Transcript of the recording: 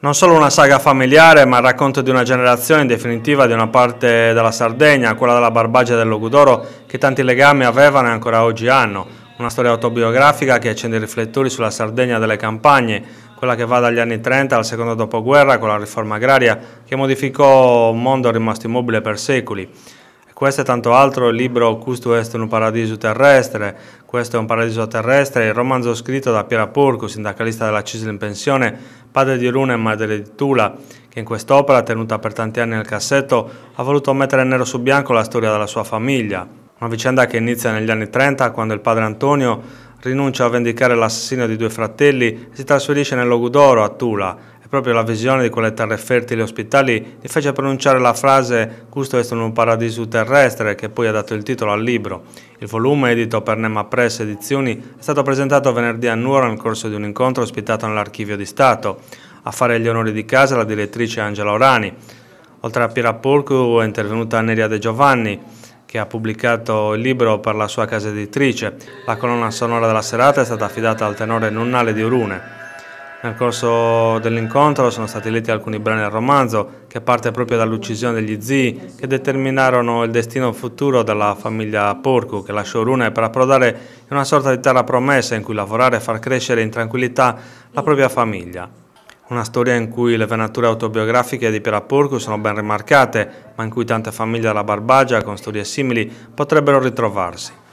Non solo una saga familiare, ma il racconto di una generazione, in definitiva di una parte della Sardegna, quella della Barbagia del Logudoro, che tanti legami avevano e ancora oggi hanno. Una storia autobiografica che accende i riflettori sulla Sardegna delle campagne, quella che va dagli anni 30 al secondo dopoguerra con la riforma agraria, che modificò un mondo rimasto immobile per secoli. Questo è tanto altro il libro Custo est un paradiso terrestre, questo è un paradiso terrestre, il romanzo scritto da Piera Porco, sindacalista della Cisle in pensione, padre di Luna e madre di Tula, che in quest'opera, tenuta per tanti anni nel cassetto, ha voluto mettere nero su bianco la storia della sua famiglia. Una vicenda che inizia negli anni 30 quando il padre Antonio rinuncia a vendicare l'assassinio di due fratelli e si trasferisce nel Logudoro a Tula proprio la visione di quelle terre fertili e ospitali gli fece pronunciare la frase «Custo est un paradiso terrestre» che poi ha dato il titolo al libro. Il volume, edito per Nema Press Edizioni, è stato presentato venerdì a Nuoro nel corso di un incontro ospitato nell'Archivio di Stato. A fare gli onori di casa la direttrice Angela Orani. Oltre a Pira Porcu è intervenuta Neria De Giovanni, che ha pubblicato il libro per la sua casa editrice. La colonna sonora della serata è stata affidata al tenore Nunnale di Urune. Nel corso dell'incontro sono stati letti alcuni brani del romanzo, che parte proprio dall'uccisione degli zii, che determinarono il destino futuro della famiglia Porcu, che lasciò Rune per approdare in una sorta di terra promessa in cui lavorare e far crescere in tranquillità la propria famiglia. Una storia in cui le venature autobiografiche di Piera Porcu sono ben rimarcate, ma in cui tante famiglie della Barbagia, con storie simili, potrebbero ritrovarsi.